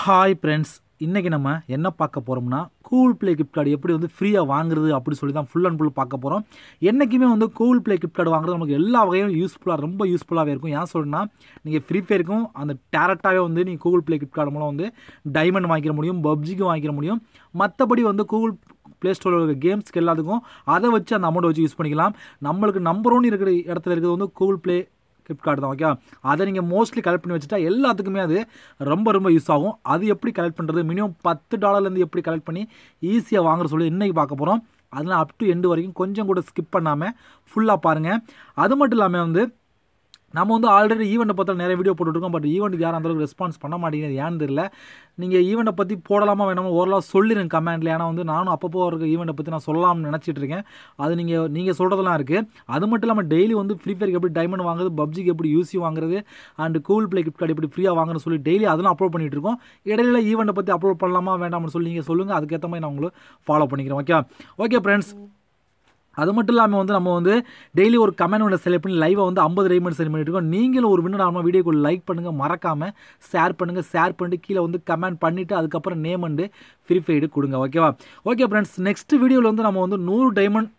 hi friends இன்றைக்கி நம்ம என்ன பார்க்க போகிறோம்னா கூகுள் ப்ளே கிஃப்ட் கார்டு எப்படி வந்து ஃப்ரீயாக வாங்குறது அப்படி சொல்லி தான் ஃபுல் அண்ட் ஃபுல் பார்க்க போகிறோம் என்றைக்குமே வந்து கூகுள் ப்ளே கிஃப்ட் கார்டு வாங்குறது நமக்கு எல்லா வகையும் யூஸ்ஃபுல்லாக ரொம்ப யூஸ்ஃபுல்லாகவே இருக்கும் ஏன் சொல்லணும்னா நீங்கள் ஃப்ரீ ஃபயருக்கும் அந்த டேரெக்டாகவே வந்து நீங்கள் கூகுள் ப்ளே கிஃப்ட் கார்டு மூலம் வந்து டைமண்ட் வாங்கிக்க முடியும் பப்ஜிக்கு வாங்கிக்க முடியும் மற்றபடி வந்து கூகுள் ப்ளே ஸ்டோரில் இருக்கிற கேம்ஸ்க்கு எல்லாத்துக்கும் அதை வச்சு அந்த அமௌண்ட் வச்சு யூஸ் பண்ணிக்கலாம் நம்மளுக்கு நம்பர் ஒன்று இருக்கிற இடத்துல இருக்கிறது வந்து கூகுள் ப்ளே ஃப்ளிப்கார்ட் தான் ஓகே அதை நீங்கள் மோஸ்ட்லி கலெக்ட் பண்ணி வச்சுட்டா எல்லாத்துக்குமே அது ரொம்ப ரொம்ப யூஸ் ஆகும் அது எப்படி கலெக்ட் பண்ணுறது மினிமம் பத்து டாலர்லேருந்து எப்படி கலெக்ட் பண்ணி ஈஸியாக வாங்குற சொல்லி இன்றைக்கி பார்க்க போகிறோம் அதனால் அப் டு எண்டு வரைக்கும் கொஞ்சம் கூட ஸ்கிப் பண்ணாமல் ஃபுல்லாக பாருங்கள் அது மட்டும் இல்லாமல் வந்து நம்ம வந்து ஆல்ரெடி ஈவெண்ட்டை பற்றி நிறைய வீடியோ போட்டுருக்கோம் பட் ஈவெண்ட்டுக்கு யாரும் அந்தளவுக்கு ரெஸ்பான்ஸ் பண்ண மாட்டேங்கிறது ஏன்னு தெரியல நீங்கள் ஈவெண்ட்டை பற்றி போடலாமா வேணாமா ஓரளவு சொல்லிடுங்க கமெண்டில் ஏன்னா வந்து நானும் அப்பப்போ இருக்க ஈவெண்ட்டை பற்றி நான் சொல்லலாம்னு நினச்சிட்டு இருக்கேன் அது நீங்கள் நீங்கள் சொல்கிறதெல்லாம் இருக்குது அது மட்டும் இல்லாமல் டெய்லி வந்து ஃப்ரீ ஃபயருக்கு எப்படி டைமண்ட் வாங்குறது பப்ஜிக்கு எப்படி யூசி வாங்குறது and Google Play gift card எப்படி ஃப்ரீயாக வாங்குறேன்னு சொல்லி டெய்லி அதெல்லாம் அப்லோட் பண்ணிகிட்டு இருக்கோம் இடையில ஈவெண்ட்டை பற்றி அப்லோட் பண்ணலாமா வேண்டாம்னு சொல்லி நீங்கள் சொல்லுங்கள் அதுக்கேற்ற மாதிரி நான் உங்களுக்கு ஃபாலோ பண்ணிக்கிறேன் ஓகே ஓகே ஃப்ரெண்ட்ஸ் அது மட்டும் இல்லாமல் வந்து நம்ம வந்து டெய்லி ஒரு கமெண்ட் ஒன்று செலக்ட் பண்ணி லைவாக வந்து ஐம்பது டைமண்ட் செலக்ட் இருக்கோம் நீங்களும் ஒரு வின்னர் ஆகாமல் வீடியோக்கு லைக் பண்ணுங்கள் மறக்காமல் ஷேர் பண்ணுங்கள் ஷேர் பண்ணிட்டு கீழே வந்து கமெண்ட் பண்ணிவிட்டு அதுக்கப்புறம் நேம் அண்டு ஃப்ரீ ஃபைடு கொடுங்க ஓகேவா ஓகே ஃப்ரெண்ட்ஸ் நெக்ஸ்ட் வீடியோவில் வந்து நம்ம வந்து நூறு டைமண்ட்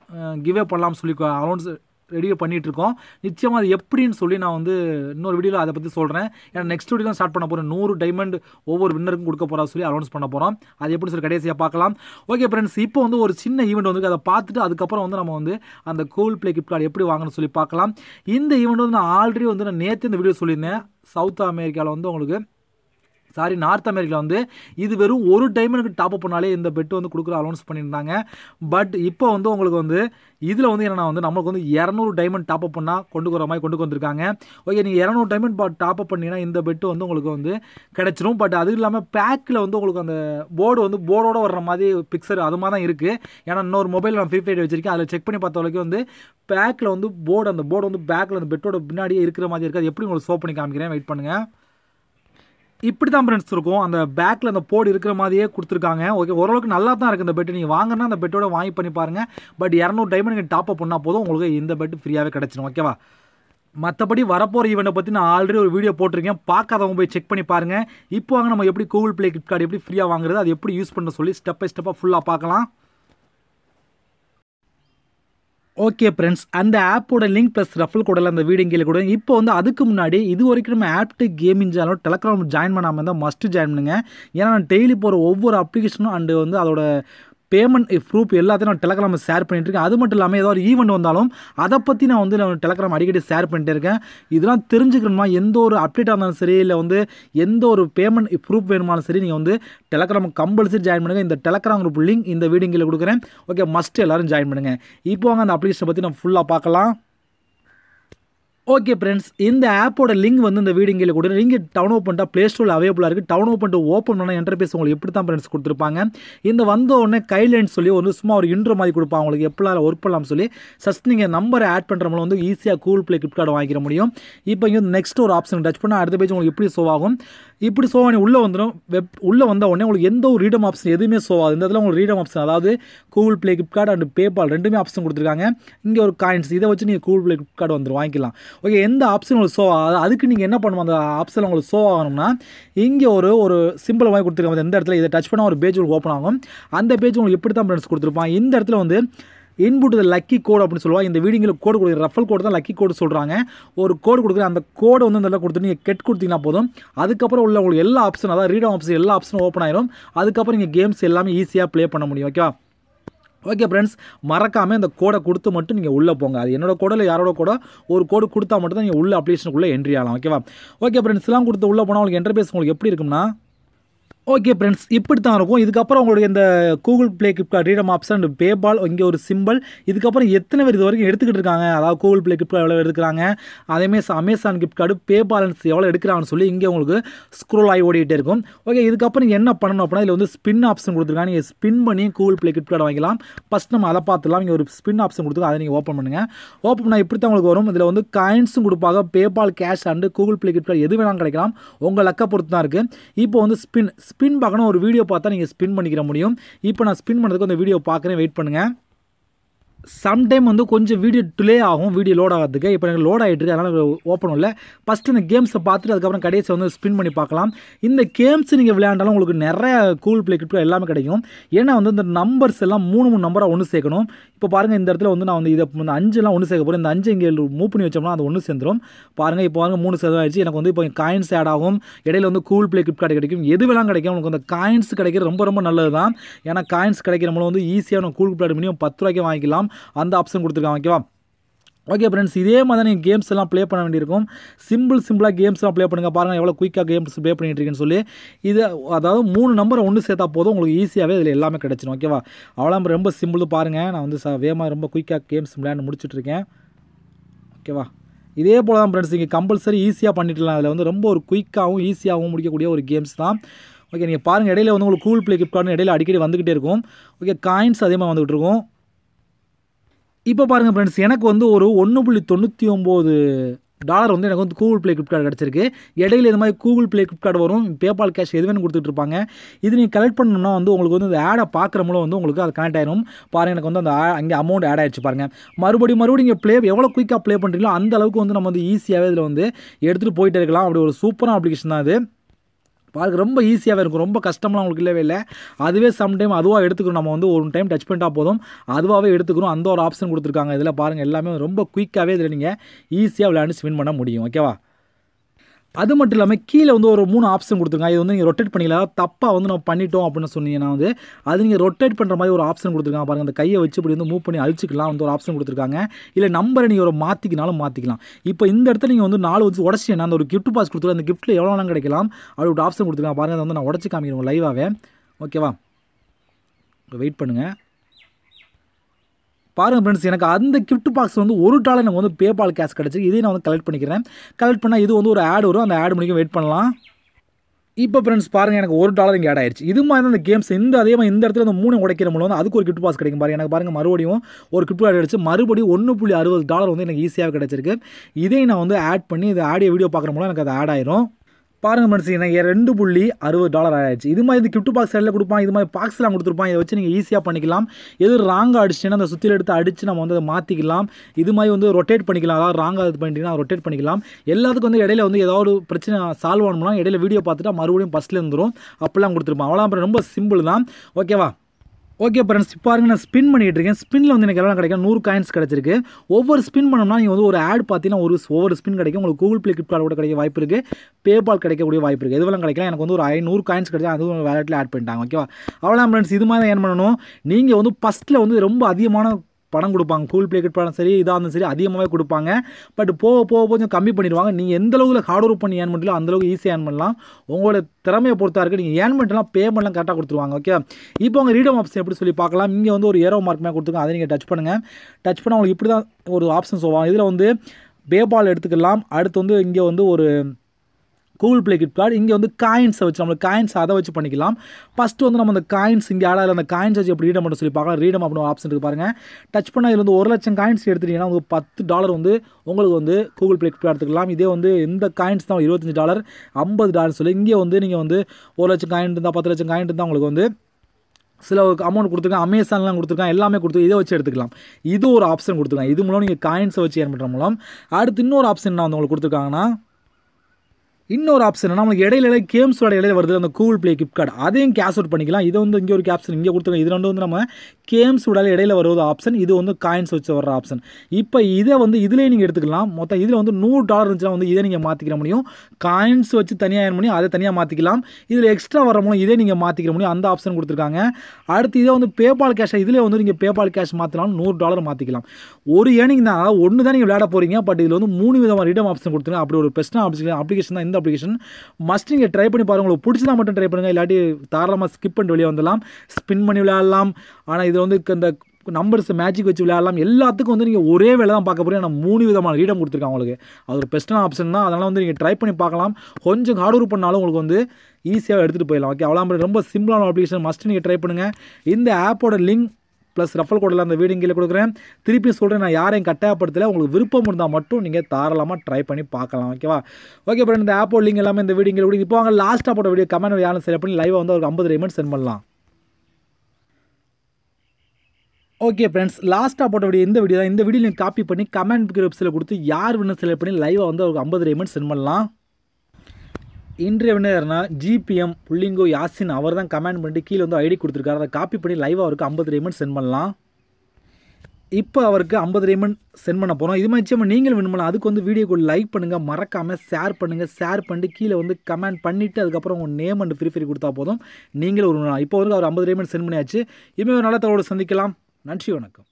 கிவ்வே பண்ணலாம்னு சொல்லி அனௌன்ஸ் ரெடியோ பண்ணிகிட்ருக்கோம் நிச்சயமாக அது எப்படின்னு சொல்லி நான் வந்து இன்னொரு வீடியோவில் அதை பற்றி சொல்கிறேன் ஏன்னா நெக்ஸ்ட் வீடியோ ஸ்டார்ட் பண்ண போகிறேன் நூறு டைமண்ட் ஒவ்வொரு வின்னருக்கும் கொடுக்க போகிறா சொல்லி அனௌன்ஸ் பண்ண போகிறோம் அது எப்படி சொல்லி கடைசியாக பார்க்கலாம் ஓகே ஃப்ரெண்ட்ஸ் இப்போ வந்து ஒரு சின்ன ஈவெண்ட் வந்து அதை பார்த்துட்டு அதுக்கப்புறம் வந்து நம்ம வந்து அந்த கோல் பிளே கிஃப்ட் கார்டு எப்படி வாங்கணும்னு சொல்லி பார்க்கலாம் இந்த ஈவெண்ட் வந்து நான் ஆல்ரெடி வந்து நான் நேற்று இந்த வீடியோ சொல்லியிருந்தேன் சவுத் அமெரிக்காவில் வந்து உங்களுக்கு சாரி நார்த் அமெரிக்கா வந்து இது வெறும் ஒரு டைம் எனக்கு டாப் அப் பண்ணாலே இந்த பெட் வந்து கொடுக்குற அலௌன்ஸ் பண்ணியிருந்தாங்க பட் இப்போ வந்து உங்களுக்கு வந்து இதில் வந்து என்னென்னா வந்து நம்மளுக்கு வந்து இரநூறு டைமண்ட் டாப் அப் பண்ணால் கொண்டு வர மாதிரி கொண்டு வந்திருக்காங்க ஓகே நீங்கள் இரநூறு டைமண்ட் டாப் அப் பண்ணிங்கன்னா இந்த பெட்டு வந்து உங்களுக்கு வந்து கிடச்சிரும் பட் அது இல்லாமல் பேக்கில் வந்து உங்களுக்கு அந்த போர்டு வந்து போர்டோடு வர்ற மாதிரி பிக்சர் அது மாதிரி தான் இருக்குது ஏன்னா இன்னொரு மொபைல் நான் ஃப்ரீ ஃபைட் வச்சிருக்கேன் அதில் செக் பண்ணி பார்த்த வரைக்கும் வந்து பேக்கில் வந்து போர்டு அந்த போர்டு வந்து பேக்கில் அந்த பெட்டோட பின்னாடியே இருக்கிற மாதிரி இருக்குது அது எப்படி உங்களுக்கு ஷோ பண்ணி காமிக்கிறேன் வெயிட் பண்ணுங்கள் இப்படி தான் ஃப்ரெண்ட்ஸ் இருக்கும் அந்த பேக்கில் அந்த போர்டு இருக்கிற மாதிரியே கொடுத்துருக்காங்க ஓகே ஓரளவுக்கு நல்லா தான் இருக்குது இந்த பெட்டு நீங்கள் வாங்கினா அந்த பெட்டோட வாங்கி பண்ணி பாருங்கள் பட் இரநூறு டைமண்ட் நீங்கள் டாப் அப் பண்ணால் போதும் உங்களுக்கு இந்த பெட்டு ஃப்ரீயாகவே கிடச்சிடும் ஓகேவா மற்றபடி வரப்போகிற ஈவெண்ட்டை பற்றி நான் ஆல்ரெடி ஒரு வீடியோ போட்டிருக்கேன் பார்க்காதவங்க போய் செக் பண்ணி பாருங்கள் இப்போ வாங்க நம்ம எப்படி கூகுள் ப்ளே ஃப்ளிப்கார்ட் எப்படி ஃப்ரீயாக வாங்குறது அது எப்படி யூஸ் பண்ண சொல்லி ஸ்டெப் பை ஸ்டெப்பாக ஃபுல்லாக பார்க்கலாம் ஓகே ஃப்ரெண்ட்ஸ் அந்த ஆப்போட லிங்க் ப்ளஸ் ரஃபல் கூட அந்த வீடியோ கீழே கூட இப்போ வந்து அதுக்கு முன்னாடி இது வரைக்கும் நம்ம ஆப்டு கேமிங் சேனலோ டெலக்ராம் ஜாயின் பண்ணாமல் இருந்தால் மஸ்ட்டு ஜாயின் பண்ணுங்க ஏன்னா நான் டெய்லி போகிற ஒவ்வொரு அப்ளிகேஷனும் அண்டு வந்து அதோட பேமெண்ட் ப்ரூஃப் eh, எல்லாத்தையும் நான் டெலகிராமில் ஷேர் பண்ணிகிட்டு இருக்கேன் அது மட்டும் இல்லாமல் ஏதாவது ஈவெண்ட் வந்தாலும் அதை பற்றி நான் வந்து நான் டெலகிராம் அடிக்கடி ஷேர் பண்ணிட்டு இருக்கேன் இதெல்லாம் தெரிஞ்சுக்கணுமா எந்த ஒரு அப்டேட்டாக இருந்தாலும் சரி இல்லை வந்து எந்த ஒரு பேமெண்ட் ப்ரூஃப் வேணுமாலும் சரி நீங்கள் வந்து டெலகிராம் கம்பல்சரி ஜாயின் பண்ணுங்கள் இந்த டெலகிராம் குரூப் லிங்க் இந்த வீடியோ கொடுக்குறேன் ஓகே மஸ்ட் எல்லோரும் ஜாயின் பண்ணுங்கள் இப்போ வாங்க அந்த அப்ளிகேஷனை பற்றி நம்ம ஃபுல்லாக பார்க்கலாம் ஓகே ஃப்ரெண்ட்ஸ் இந்த ஆப்போட லிங்க் வந்து இந்த வீடியோங்கில் கூட லிங்க் டவுன் ஓப்பன் பண்ணால் ப்ளே ஸ்டோரில் அவைலபிளாக இருக்குது டவுன் ஓப்பன் பண்ணிட்டு ஓப்பன் பண்ணால் இன்டர்பேஸ் உங்களுக்கு எப்படி தான் ஃப்ரெண்ட்ஸ் கொடுத்துருப்பாங்க இந்த வந்த உடனே கைட்லைன்ஸ் சொல்லி ஒரு சும்மா ஒரு இன்ட்ரோ மாதிரி கொடுப்பாங்க உங்களுக்கு எப்படி ஒர்க் பண்ணலாம் சொல்லி ஃபஸ்ட் நீங்கள் நம்பரை ஆட் பண்ணுற மூலம் வந்து ஈஸியாக கூகுள் ப்ளே ஃப்ளிப்கார்ட் வாங்கிக்கிற முடியும் இப்போ இங்கே நெக்ஸ்ட் ஒரு ஆப்ஷன் டச் பண்ணால் அடுத்த பேஜ் உங்களுக்கு எப்படி சோவாகும் ஆகும் இப்படி ஸோ உள்ளே வந்துடும் வெப் உள்ளே வந்த உடனே உங்களுக்கு எந்த ஒரு ரீடம் ஆப்ஷன் எதுவுமே ஸோ ஆகுது இந்த இடத்துல உங்களுக்கு ரீடம் ஆப்ஷன் அதாவது Google Play Flipkart and PayPal ரெண்டுமே ஆப்ஷன் கொடுத்துருக்காங்க இங்கே ஒரு காயின்ஸ் இதை வச்சு நீங்கள் கூகுள் பிளே ஃப்ளிப்கார்ட் வந்துடும் வாங்கிக்கலாம் ஓகே எந்த ஆப்ஷன் உங்களுக்கு ஷோ ஆகாது அதுக்கு நீங்கள் என்ன பண்ணணும் அந்த ஆப்ஷன் உங்களுக்கு ஷோ ஆகணும்னா இங்கே ஒரு ஒரு சிம்பிள் வாங்கி கொடுத்துருக்காங்க எந்த இடத்துல இதை டச் பண்ணால் ஒரு பேஜ் உங்களுக்கு ஓப்பன் ஆகும் அந்த பேஜ் உங்களுக்கு எப்படி தான் ஃப்ரெண்ட்ஸ் கொடுத்துருப்பான் இந்த இடத்துல வந்து இன்புட் த லக்கி கோடு அப்படின்னு சொல்லுவாங்க இந்த வீடிங்கில் கோடு கொடுக்குற ரஃபல் கோடு தான் லக்கி கோடு சொல்கிறாங்க ஒரு கோடு கொடுக்குற அந்த கோடை வந்து நல்லா கொடுத்து நீங்கள் கெட் கொடுத்தீங்கன்னா போதும் அதுக்கப்புறம் உள்ள உங்களுக்கு எல்லா ஆப்ஷன் அதாவது ரீட் ஆப்ஷன் எல்லா ஆப்ஷனும் ஓப்பன் ஆயிரும் அதுக்கப்புறம் நீங்கள் கேம்ஸ் எல்லாமே ஈஸியாக ப்ளே பண்ண முடியும் ஓகேவா ஓகே ஃப்ரெண்ட்ஸ் மறக்காமல் இந்த கோடை கொடுத்து மட்டும் நீங்கள் உள்ளே போங்க அது என்னோட கோடில் யாரோட கூட ஒரு கோடு கொடுத்தா மட்டும் தான் நீங்கள் உள்ள அப்ளிகேஷனுக்குள்ளே என்ட்ரி ஆகலாம் ஓகேவா ஓகே ஃப்ரெண்ட்ஸ்லாம் கொடுத்து உள்ளே போனால் உங்களுக்கு என்டர்பேஸ் உங்களுக்கு எப்படி இருக்கும்னா ஓகே ஃப்ரெண்ட்ஸ் இப்படி தான் இருக்கும் இதுக்கப்புறம் உங்களுக்கு இந்த Google Play Flipkart redeem option and PayPal இங்கே ஒரு சிம்பிள் இதுக்கப்புறம் எத்தனை பேர் இது வரைக்கும் எடுத்துக்கிட்டு இருக்காங்க அதாவது கூகுள் ப்ளே கிப்கார்ட் எவ்வளோ எடுக்கிறாங்க அதேமே அமேசான் கிப்கார்டு கார்டு பே எவ்வளோ எடுக்கிறாங்கன்னு சொல்லி இங்கே உங்களுக்கு ஸ்க்ரோல் ஆகி ஓடிட்டே இருக்கும் ஓகே இதுக்கப்புறம் என்ன பண்ணணும் அப்படின்னா இதில் வந்து ஸ்பின் ஆப்ஷன் கொடுத்துருக்காங்க நீங்கள் ஸ்பின் பண்ணி கூகுள் ப்ளே கிளிப்கார்டு வாங்கிக்கலாம் ஃபஸ்ட் நம்ம அதை பார்த்துலாம் இங்கே ஒரு ஸ்பின் ஆப்ஷன் கொடுத்துருக்கோம் அதை நீங்கள் ஓப்பன் பண்ணுங்கள் ஓப்பன் பண்ணால் இப்படி தான் உங்களுக்கு வரும் இதில் வந்து காயின்ஸும் கொடுப்பாங்க PayPal cash and Google Play Flipkart எது வேணாலும் கிடைக்கலாம் உங்கள் லக்கை பொறுத்து தான் இருக்குது இப்போ வந்து ஸ்பின் ஸ்பின் பார்க்கணும் ஒரு வீடியோ பார்த்தா நீங்கள் ஸ்பின் பண்ணிக்கிற முடியும் இப்போ நான் ஸ்பின் பண்ணுறதுக்கு அந்த வீடியோ பார்க்குறேன் வெயிட் பண்ணுங்கள் சம்டைம் வந்து கொஞ்சம் வீடியோ டிலே ஆகும் வீடியோ லோட் ஆகிறதுக்கு இப்போ எனக்கு லோட் ஆகிட்டு இருக்கு அதனால் ஓப்பன் இல்லை ஃபஸ்ட்டு இந்த கேம்ஸை பார்த்துட்டு அதுக்கப்புறம் கடைசி வந்து ஸ்பின் பண்ணி பார்க்கலாம் இந்த கேம்ஸ் நீங்கள் விளையாண்டாலும் உங்களுக்கு நிறைய கூல் பிளே கிரிப்டோ எல்லாமே கிடைக்கும் ஏன்னா வந்து இந்த நம்பர்ஸ் எல்லாம் மூணு மூணு நம்பராக ஒன்று சேர்க்கணும் இப்போ பாருங்கள் இந்த இடத்துல வந்து நான் வந்து இதை இந்த அஞ்செல்லாம் ஒன்று சேர்க்க போகிறேன் இந்த அஞ்சு இங்கே மூவ் பண்ணி வச்சோம்னா அது ஒன்று சேர்ந்துடும் பாருங்கள் இப்போ பாருங்கள் மூணு சதவீதம் ஆயிடுச்சு எனக்கு வந்து இப்போ காயின்ஸ் ஆட் ஆகும் இடையில வந்து கூல் பிளே கிட் கார்டு கிடைக்கும் எது வேணாலும் கிடைக்கும் உங்களுக்கு அந்த காயின்ஸ் கிடைக்கிறது ரொம்ப ரொம்ப நல்லது தான் ஏன்னா காயின்ஸ் கிடைக்கிற நம்மள வந்து ஈஸியாக நம்ம கூல் பிளேட் மினிமம் பத்து ரூபாய்க்கு வாங்கிக்கலாம் அந்த ஆப்ஷன் கொடுத்துருக்காங்க ஓகேவா ஓகே ஃப்ரெண்ட்ஸ் இதே மாதிரி தான் நீங்கள் கேம்ஸ் எல்லாம் ப்ளே பண்ண வேண்டியிருக்கும் சிம்பிள் சிம்பிளாக கேம்ஸ்லாம் ப்ளே பண்ணுங்கள் பாருங்கள் எவ்வளோ குயிக்காக கேம்ஸ் ப்ளே பண்ணிகிட்ருக்கேன்னு சொல்லி இது அதாவது மூணு நம்பரை ஒன்று சேர்த்தா போதும் உங்களுக்கு ஈஸியாகவே இதில் எல்லாமே கிடச்சிடும் ஓகேவா அவ்வளோ ரொம்ப சிம்பிள் பாருங்கள் நான் வந்து ச வேகமாக ரொம்ப குயிக்காக கேம்ஸ் விளையாண்டு முடிச்சுட்ருக்கேன் ஓகேவா இதே போல் தான் ஃப்ரெண்ட்ஸ் நீங்கள் கம்பல்சரி ஈஸியாக பண்ணிட்டுலாம் அதில் வந்து ரொம்ப ஒரு குயிக்காகவும் ஈஸியாகவும் முடிக்கக்கூடிய ஒரு கேம்ஸ் தான் ஓகே நீங்கள் பாருங்கள் இடையில வந்து உங்களுக்கு கூகுள் ப்ளே கிஃப்ட் கார்டு இடையில அடிக்கடி வந்துகிட்டே இருக்கும் ஓகே காயின்ஸ் அதிகமாக வந்துகிட்டு இருக்கும் இப்போ பாருங்கள் ஃப்ரெண்ட்ஸ் எனக்கு வந்து ஒரு ஒன்று புள்ளி தொண்ணூற்றி ஒம்பது டாலர் வந்து எனக்கு வந்து கூகுள் ப்ளே கிளிப்கார்டு கிடச்சிருக்கு இடையில இந்த மாதிரி கூகுள் ப்ளே கிளிப்கார்டு வரும் பேபால் கேஷ் எதுவேன்னு கொடுத்துட்டு இருப்பாங்க இது நீங்கள் கலெக்ட் பண்ணணும்னா வந்து உங்களுக்கு வந்து இந்த ஆடை பார்க்குற மூலம் வந்து உங்களுக்கு அது கனெக்ட் ஆயிடும் பாருங்கள் எனக்கு வந்து அந்த அங்கே அமௌண்ட் ஆட் ஆயிடுச்சு பாருங்கள் மறுபடியும் மறுபடியும் நீங்கள் ப்ளே எவ்வளோ குயிக்காக ப்ளே பண்ணுறீங்களோ அந்த அளவுக்கு வந்து நம்ம வந்து ஈஸியாகவே இதில் வந்து எடுத்துகிட்டு போயிட்டு இருக்கலாம் அப்படி ஒரு சூப்பரான அப்ளிகேஷன் தான் அது பார்க்க ரொம்ப ஈஸியாகவே இருக்கும் ரொம்ப கஷ்டம்லாம் உங்களுக்கு இல்லவே இல்லை அதுவே சம்டைம் அதுவாக எடுத்துக்கணும் நம்ம வந்து ஒரு டைம் டச் பண்ணிட்டா போதும் அதுவாகவே எடுத்துக்கிறோம் அந்த ஒரு ஆப்ஷன் கொடுத்துருக்காங்க இதில் பாருங்கள் எல்லாமே ரொம்ப குயிக்காகவே இதில் நீங்கள் ஈஸியாக விளையாண்டு வின் பண்ண முடியும் ஓகேவா அது மட்டும் இல்லாமல் கீழே வந்து ஒரு மூணு ஆப்ஷன் கொடுத்துருங்க இது வந்து நீங்கள் ரொட்டேட் பண்ணிக்கலாம் தப்பாக வந்து நம்ம பண்ணிட்டோம் அப்படின்னு சொன்னீங்கன்னா வந்து அது நீங்கள் ரொட்டேட் பண்ணுற மாதிரி ஒரு ஆப்ஷன் கொடுத்துருக்காங்க பாருங்கள் அந்த கையை வச்சு இப்படி வந்து மூவ் பண்ணி அழிச்சிக்கலாம் வந்து ஒரு ஆப்ஷன் கொடுத்துருக்காங்க இல்லை நம்பரை நீங்கள் ஒரு மாற்றிக்கினாலும் மாற்றிக்கலாம் இப்போ இந்த இடத்துல நீங்கள் வந்து நாலு வச்சு உடச்சி என்ன அந்த ஒரு கிஃப்ட் பாஸ் கொடுத்துரு அந்த கிஃப்ட்டில் எவ்வளோ கிடைக்கலாம் அப்படி ஒரு ஆப்ஷன் கொடுத்துருக்காங்க பாருங்கள் அதை வந்து நான் உடச்சி காமிக்கிறேன் லைவாகவே ஓகேவா வெயிட் பண்ணுங்கள் பாருங்கள் ஃப்ரெண்ட்ஸ் எனக்கு அந்த கிஃப்ட் பாக்ஸ் வந்து ஒரு டாலர் எனக்கு வந்து பேபால் கேஷ் கிடச்சி இதையும் நான் வந்து கலெக்ட் பண்ணிக்கிறேன் கலெக்ட் பண்ணால் இது வந்து ஒரு ஆட் வரும் அந்த ஆட் முடிக்க வெயிட் பண்ணலாம் இப்போ ஃப்ரெண்ட்ஸ் பாருங்கள் எனக்கு ஒரு டாலர் இங்கே ஆட் ஆயிடுச்சு இது மாதிரி தான் கேம்ஸ் இந்த அதே மாதிரி இந்த இடத்துல அந்த மூணு உடைக்கிற மூலம் வந்து அதுக்கு ஒரு கிஃப்ட் பாஸ் கிடைக்கும் பாருங்கள் எனக்கு பாருங்கள் மறுபடியும் ஒரு கிஃப்ட் ஆட் ஆயிடுச்சு மறுபடியும் ஒன்று புள்ளி அறுபது டாலர் வந்து எனக்கு ஈஸியாக கிடச்சிருக்கு இதையும் நான் வந்து ஆட் பண்ணி இது ஆடியோ வீடியோ பார்க்குற மூலம் எனக்கு அது ஆட் ஆயிரும் பாருங்கள் மனுஷன் எனக்கு ரெண்டு புள்ளி அறுபது டாலர் ஆயிடுச்சு இது மாதிரி இது கிஃப்ட் பாக்ஸ் சைடில் கொடுப்பான் இது மாதிரி பாக்ஸ்லாம் கொடுத்துருப்பான் இதை வச்சு நீங்கள் ஈஸியாக பண்ணிக்கலாம் எது ராங்காக அடிச்சுன்னா அந்த சுற்றில எடுத்து அடிச்சு நம்ம வந்து அதை மாற்றிக்கலாம் இது மாதிரி வந்து ரொட்டேட் பண்ணிக்கலாம் அதாவது ராங்காக இது பண்ணிட்டீங்கன்னா ரொட்டேட் பண்ணிக்கலாம் எல்லாத்துக்கும் வந்து இடையில வந்து ஏதாவது பிரச்சனை சால்வ் ஆகணும்னா இடையில வீடியோ பார்த்துட்டா மறுபடியும் ஃபஸ்ட்டில் இருந்துடும் அப்படிலாம் கொடுத்துருப்பான் அவ்வளோ ரொம்ப சிம்பிள் தான் ஓகேவா ஓகே ஃப்ரெண்ட்ஸ் இப்போ பாருங்க நான் ஸ்பின் பண்ணிகிட்டு இருக்கேன் ஸ்பின்னில் வந்து எனக்கு எல்லாம் கிடைக்கும் நூறு காயின்ஸ் கிடச்சிருக்கு ஒவ்வொரு ஸ்பின் பண்ணோம்னா நீங்கள் வந்து ஒரு ஆட் பார்த்தீங்கன்னா ஒரு ஒவ்வொரு ஸ்பின் கிடைக்கும் உங்களுக்கு கூகுள் பிளே ஃப்ளிப்கார்ட் கூட கிடைக்க வாய்ப்பு இருக்குது பேபால் கிடைக்கக்கூடிய வாய்ப்பு இருக்குது இதுவெல்லாம் கிடைக்கலாம் எனக்கு வந்து ஒரு ஐநூறு காயின்ஸ் கிடைச்சா அதுவும் வேலட்டில் ஆட் பண்ணிட்டாங்க ஓகேவா அவ்வளோ ஃப்ரெண்ட்ஸ் இது மாதிரி என்ன பண்ணணும் நீங்கள் வந்து ஃபஸ்ட்டில் வந்து ரொம்ப அதிகமான பணம் கொடுப்பாங்க கூகுள் ப்ளே கிட் பணம் சரி இதாக இருந்தாலும் சரி அதிகமாகவே கொடுப்பாங்க பட் போக போக கொஞ்சம் கம்மி பண்ணிடுவாங்க நீங்கள் எந்த அளவுக்கு ஹார்ட் ஒர்க் பண்ணி ஏர்ன் பண்ணலாம் அந்தளவுக்கு ஈஸியாக ஏர்ன் பண்ணலாம் உங்களோட திறமையை பொறுத்தா இருக்குது நீங்கள் ஏர்ன் பண்ணலாம் பேமெண்ட்லாம் கரெக்டாக கொடுத்துருவாங்க ஓகே இப்போ உங்கள் ரீடம் ஆப்ஷன் எப்படி சொல்லி பார்க்கலாம் இங்கே வந்து ஒரு ஏரோ மார்க் மாதிரி கொடுத்துருங்க அதை நீங்கள் டச் பண்ணுங்கள் டச் பண்ணால் உங்களுக்கு இப்படி தான் ஒரு ஆப்ஷன் சொல்லுவாங்க இதில் வந்து பேபால் எடுத்துக்கலாம் அடுத்து வந்து இங்கே வந்து ஒரு கூகுள் ப்ளே கிஃப்ட் கார்டு இங்கே வந்து காயின்ஸை வச்சு நம்மளுக்கு காயின்ஸ் அதை வச்சு பண்ணிக்கலாம் ஃபர்ஸ்ட் வந்து நம்ம அந்த காயின்ஸ் இங்கே ஆடாத அந்த காயின்ஸ் வச்சு எப்படி ரீடம் பண்ண சொல்லி பார்க்கலாம் ரீடம் அப்படின்னு ஆப்ஷன் இருக்குது பாருங்கள் டச் பண்ணால் இதில் வந்து ஒரு லட்சம் காயின்ஸ் எடுத்துட்டீங்கன்னா உங்களுக்கு பத்து டாலர் வந்து உங்களுக்கு வந்து கூகுள் ப்ளே கிஃப்ட் எடுத்துக்கலாம் இதே வந்து இந்த காயின்ஸ் தான் இருபத்தஞ்சி டாலர் ஐம்பது டாலர் சொல்லி இங்கே வந்து நீங்கள் வந்து ஒரு லட்சம் காயின் இருந்தால் பத்து லட்சம் காயின் இருந்தால் உங்களுக்கு வந்து சில அமௌண்ட் கொடுத்துருக்கேன் அமேசான்லாம் கொடுத்துருக்கேன் எல்லாமே கொடுத்து இதை வச்சு எடுத்துக்கலாம் இது ஒரு ஆப்ஷன் கொடுத்துருக்காங்க இது மூலம் நீங்கள் காயின்ஸை வச்சு ஏன் பண்ணுற மூலம் அடுத்து இன்னொரு ஆப்ஷன் நான் வந்து உங்களுக்கு கொடுத்துருக்காங்கன்னா இன்னொரு ஆப்ஷன் நம்மளுக்கு இடையில கேம்ஸோட இடையில வருது அந்த கூகுள் பிளே கிப்கார்ட் அதையும் கேஷ் அவுட் பண்ணிக்கலாம் இதை வந்து இங்கே ஒரு ஆப்ஷன் இங்கே கொடுத்துருக்கோம் இது ரெண்டு வந்து நம்ம கேம்ஸ் விடால இடையில் வருவது ஆப்ஷன் இது வந்து காயின்ஸ் வச்சு வர ஆப்ஷன் இப்போ இதை வந்து இதிலே நீங்கள் எடுத்துக்கலாம் மொத்தம் இதில் வந்து நூறு டாலர் இருந்துச்சுன்னா வந்து இதை நீங்கள் மாற்றிக்கிற முடியும் காயின்ஸ் வச்சு தனியாக ஏன் பண்ணி அதை தனியாக மாற்றிக்கலாம் இதில் எக்ஸ்ட்ரா வர மூலம் இதே நீங்கள் மாற்றிக்கிற முடியும் அந்த ஆப்ஷன் கொடுத்துருக்காங்க அடுத்து இதை வந்து பேபால் கேஷ் இதில் வந்து நீங்கள் பேபால் கேஷ் மாற்றலாம் நூறு டாலர் மாற்றிக்கலாம் ஒரு ஏனிங் தான் ஒன்று தான் நீங்கள் விளையாட போகிறீங்க பட் இதில் வந்து மூணு விதமாக ரிடம் ஆப்ஷன் கொடுத்துருங்க அப்படி ஒரு பெஸ்ட் ஆப்ஷன் அப்ளிகேஷன் தான் இந்த அப்ளிகேஷன் மஸ்ட் நீங்கள் ட்ரை பண்ணி பாருங்கள் உங்களுக்கு பிடிச்சதா மட்டும் ட்ரை பண்ணுங்கள் இல்லாட்டி தாராளமாக ஸ்கிப் பண்ணி வெளியே வந்துடலாம் ஸ்பின் பண்ணி விளையாடலாம் ஆனால் இதில் வந்து இந்த நம்பர்ஸ் மேட்சிக் வச்சு விளையாடலாம் எல்லாத்துக்கும் வந்து நீங்கள் ஒரே வேலை தான் பார்க்க போகிறீங்க நான் மூணு விதமான ரீடம் கொடுத்துருக்கேன் உங்களுக்கு அது ஒரு பெஸ்ட்டான ஆப்ஷன் தான் அதனால் வந்து நீங்கள் ட்ரை பண்ணி பார்க்கலாம் கொஞ்சம் ஹார்ட் ஒர்க் பண்ணாலும் உங்களுக்கு வந்து ஈஸியாக எடுத்துகிட்டு போயிடலாம் ஓகே அவ்வளோ மாதிரி ரொம்ப சிம்பிளான அப்ளிகேஷன் மஸ்ட் நீங்கள் ட்ரை பண்ணுங்கள் இந்த ஆப்போட லிங்க் ப்ளஸ் ரெஃபல் கோடில் அந்த வீடு இங்கே கொடுக்குறேன் திருப்பி சொல்கிறேன் நான் யாரையும் கட்டாயப்படுத்தலை உங்களுக்கு விருப்பம் இருந்தால் மட்டும் நீங்கள் தாராளமாக ட்ரை பண்ணி பார்க்கலாம் ஓகேவா ஓகே அப்புறம் இந்த ஆப்போட லிங்க் எல்லாமே இந்த வீடு இங்கே கொடுக்கு இப்போ வாங்க லாஸ்ட் ஆப்போட வீடியோ கமெண்ட் யாரும் செலக்ட் பண்ணி லைவாக வந்து ஒரு ஐம்பது ரேமெண்ட் சென்ட் பண்ணலாம் ஓகே ஃப்ரெண்ட்ஸ் லாஸ்ட்டாக போட்ட வீடியோ இந்த வீடியோ தான் இந்த வீடியோ நீங்கள் காப்பி பண்ணி கமெண்ட் வெப்சைட்டில் கொடுத்து யார் வேணும் செலக்ட் பண்ணி லைவாக வந்து அவருக்கு ஐம்பது ரேமெண்ட் சென்ட் பண்ணலாம் இன்றைய வினர்னா ஜிபிஎம் புள்ளிங்கோ யாசின் அவர் தான் கமெண்ட் பண்ணிட்டு கீழே வந்து ஐடி கொடுத்துருக்காரு அதை காப்பி பண்ணி லைவாக அவருக்கு ஐம்பது ரேமெண்ட் சென்ட் பண்ணலாம் இப்போ அவருக்கு ஐம்பது ரேமெண்ட் சென்ட் பண்ண போகிறோம் இது மாதிரி நிச்சயமாக நீங்கள் வின் பண்ணலாம் அதுக்கு வந்து கூட லைக் பண்ணுங்கள் மறக்காமல் ஷேர் பண்ணுங்கள் ஷேர் பண்ணிட்டு கீழே வந்து கமெண்ட் பண்ணிவிட்டு அதுக்கப்புறம் உங்கள் நேம் அண்ட் ஃப்ரீ ஃப்ரீ கொடுத்தா போதும் நீங்களும் ஒரு இப்போ வந்து அவர் ஐம்பது ரேமெண்ட் சென்ட் பண்ணியாச்சு இனிமேல் நல்ல தகவலோடு சந்திக்கலாம் நன்றி வணக்கம்